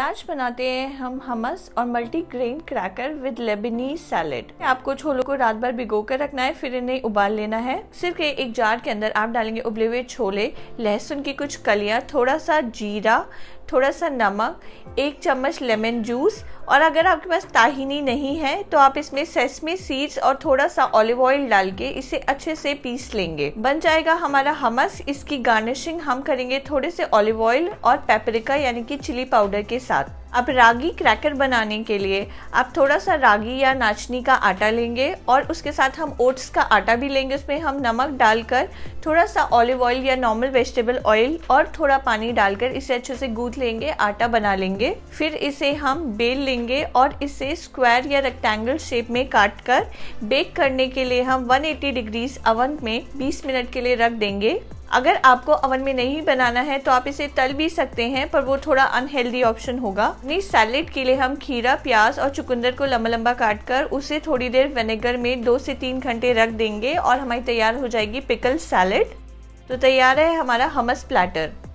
आज बनाते हैं हम हमस और multigrain cracker with Lebanese salad आपको छोलों को रात भर भिगो कर रखना है फिर इन्हें उबाल लेना है सिर्फ एक जार के अंदर आप डालेंगे उबले हुए छोले लहसुन की कुछ कलियां थोड़ा सा जीरा थोड़ा सा नमक एक चम्मच लेमन जूस और अगर आपके पास ताहिनी नहीं है तो आप इसमें सेसमी सीड्स और थोड़ा सा ऑलिव ऑयल डाल के इसे अच्छे से पीस लेंगे बन जाएगा हमारा हमस इसकी गार्निशिंग हम करेंगे थोड़े से ऑलिव ऑयल और पेपरिका यानी कि चिली पाउडर के साथ अब रागी क्रैकर बनाने के लिए आप थोड़ा सा रागी या नाचनी का आटा लेंगे और उसके साथ हम ओट्स का आटा भी लेंगे उसमें हम नमक डालकर थोड़ा सा ऑलिव ऑयल या नॉर्मल वेजिटेबल ऑयल और थोड़ा पानी डालकर इसे अच्छे से गूंथ लेंगे आटा बना लेंगे फिर इसे हम बेल लेंगे और इसे स्क्वायर या रेक्टेंगल शेप में काट कर बेक करने के लिए हम 180 डिग्रीज अवन में 20 मिनट के लिए रख देंगे अगर आपको अवन में नहीं बनाना है तो आप इसे तल भी सकते हैं पर वो थोड़ा अनहेल्दी ऑप्शन होगा अपनी सैलेड के लिए हम खीरा प्याज और चुकंदर को लंबा लंबा काट कर उसे थोड़ी देर विनेगर में दो से तीन घंटे रख देंगे और हमारी तैयार हो जाएगी पिकल सैलेड तो तैयार है हमारा हमस प्लेटर